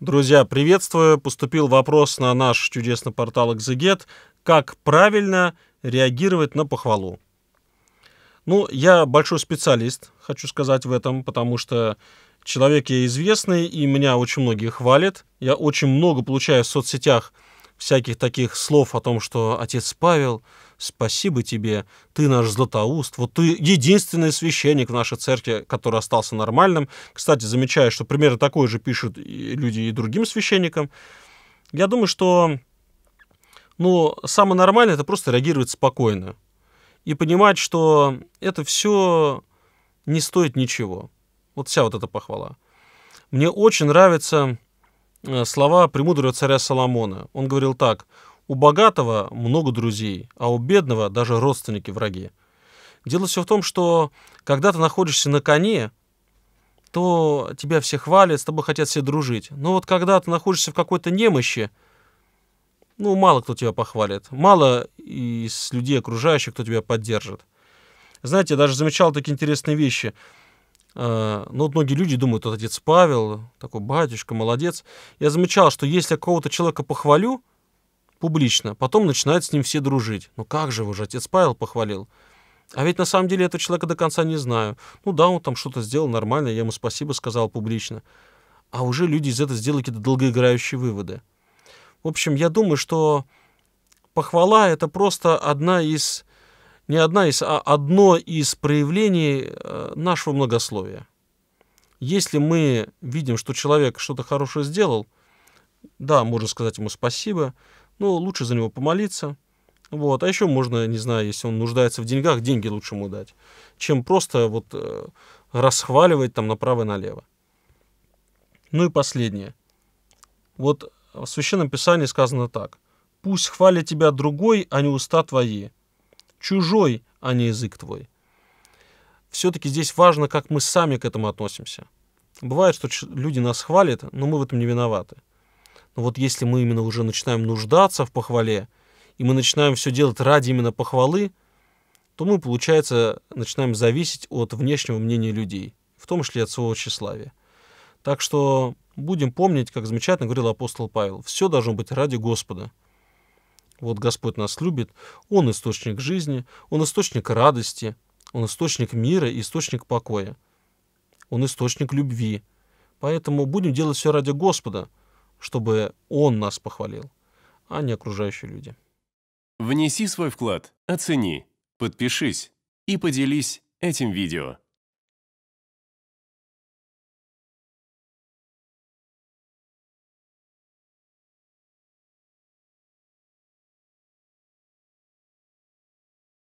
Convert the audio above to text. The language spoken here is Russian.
Друзья, приветствую. Поступил вопрос на наш чудесный портал Exeget. Как правильно реагировать на похвалу? Ну, я большой специалист, хочу сказать в этом, потому что человек я известный, и меня очень многие хвалят. Я очень много получаю в соцсетях – всяких таких слов о том, что отец Павел, спасибо тебе, ты наш златоуст, вот ты единственный священник в нашей церкви, который остался нормальным. Кстати, замечаю, что примерно такое же пишут люди и другим священникам. Я думаю, что ну, самое нормальное – это просто реагировать спокойно и понимать, что это все не стоит ничего. Вот вся вот эта похвала. Мне очень нравится Э, слова премудрого царя Соломона. Он говорил так, «У богатого много друзей, а у бедного даже родственники враги». Дело все в том, что когда ты находишься на коне, то тебя все хвалят, с тобой хотят все дружить. Но вот когда ты находишься в какой-то немощи, ну, мало кто тебя похвалит. Мало из людей окружающих, кто тебя поддержит. Знаете, я даже замечал такие интересные вещи – Э, Но ну, вот многие люди думают, вот отец Павел, такой батюшка, молодец. Я замечал, что если я кого-то человека похвалю публично, потом начинают с ним все дружить. Ну как же вы же, отец Павел похвалил. А ведь на самом деле этого человека до конца не знаю. Ну да, он там что-то сделал нормально, я ему спасибо сказал публично. А уже люди из этого сделали какие-то долгоиграющие выводы. В общем, я думаю, что похвала — это просто одна из не одна из, а одно из проявлений э, нашего многословия. Если мы видим, что человек что-то хорошее сделал, да, можно сказать ему спасибо, но лучше за него помолиться. Вот. А еще можно, не знаю, если он нуждается в деньгах, деньги лучше ему дать, чем просто вот э, расхваливать там направо и налево. Ну и последнее. Вот в Священном Писании сказано так. «Пусть хвалит тебя другой, а не уста твои, чужой, а не язык твой. Все-таки здесь важно, как мы сами к этому относимся. Бывает, что люди нас хвалят, но мы в этом не виноваты. Но вот если мы именно уже начинаем нуждаться в похвале, и мы начинаем все делать ради именно похвалы, то мы, получается, начинаем зависеть от внешнего мнения людей, в том числе от своего тщеславия. Так что будем помнить, как замечательно говорил апостол Павел, все должно быть ради Господа – вот Господь нас любит, Он источник жизни, Он источник радости, Он источник мира и источник покоя. Он источник любви. Поэтому будем делать все ради Господа, чтобы Он нас похвалил, а не окружающие люди. Внеси свой вклад, оцени, подпишись и поделись этим видео.